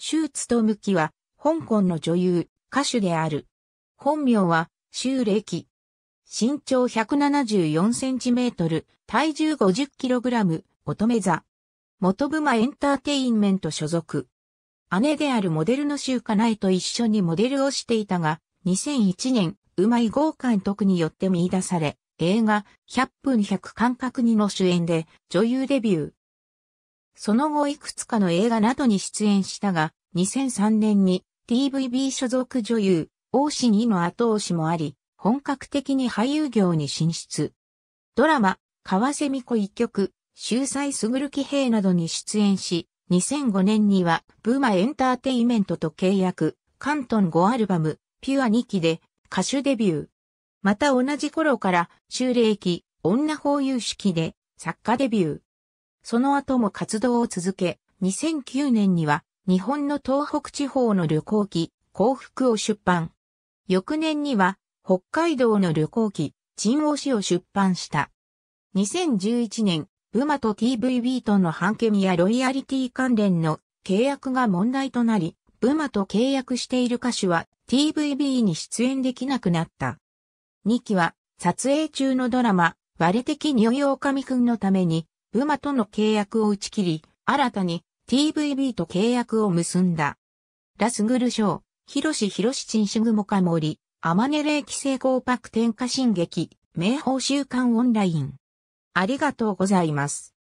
周ツと向きは、香港の女優、歌手である。本名は、周キ。身長174センチメートル、体重50キログラム、乙女座。元部マ・エンターテインメント所属。姉であるモデルの周ナイと一緒にモデルをしていたが、2001年、うまい豪監督によって見出され、映画、100分100感覚にの主演で、女優デビュー。その後いくつかの映画などに出演したが、2003年に TVB 所属女優、王志にの後押しもあり、本格的に俳優業に進出。ドラマ、川瀬美子一曲、秀才すぐる騎兵などに出演し、2005年には、ブーマエンターテイメントと契約、関東5アルバム、ピュア2期で歌手デビュー。また同じ頃から、修霊期、女法有式で作家デビュー。その後も活動を続け、2009年には日本の東北地方の旅行記、幸福を出版。翌年には北海道の旅行記、沈王氏を出版した。2011年、ブマと TVB とのハンケミやロイヤリティ関連の契約が問題となり、ブマと契約している歌手は TVB に出演できなくなった。2期は撮影中のドラマ、割れ的おかみくんのために馬マとの契約を打ち切り、新たに TVB と契約を結んだ。ラスグル賞、広志広志グモカモリ、アマネ霊気成功パク天下進撃、名報週刊オンライン。ありがとうございます。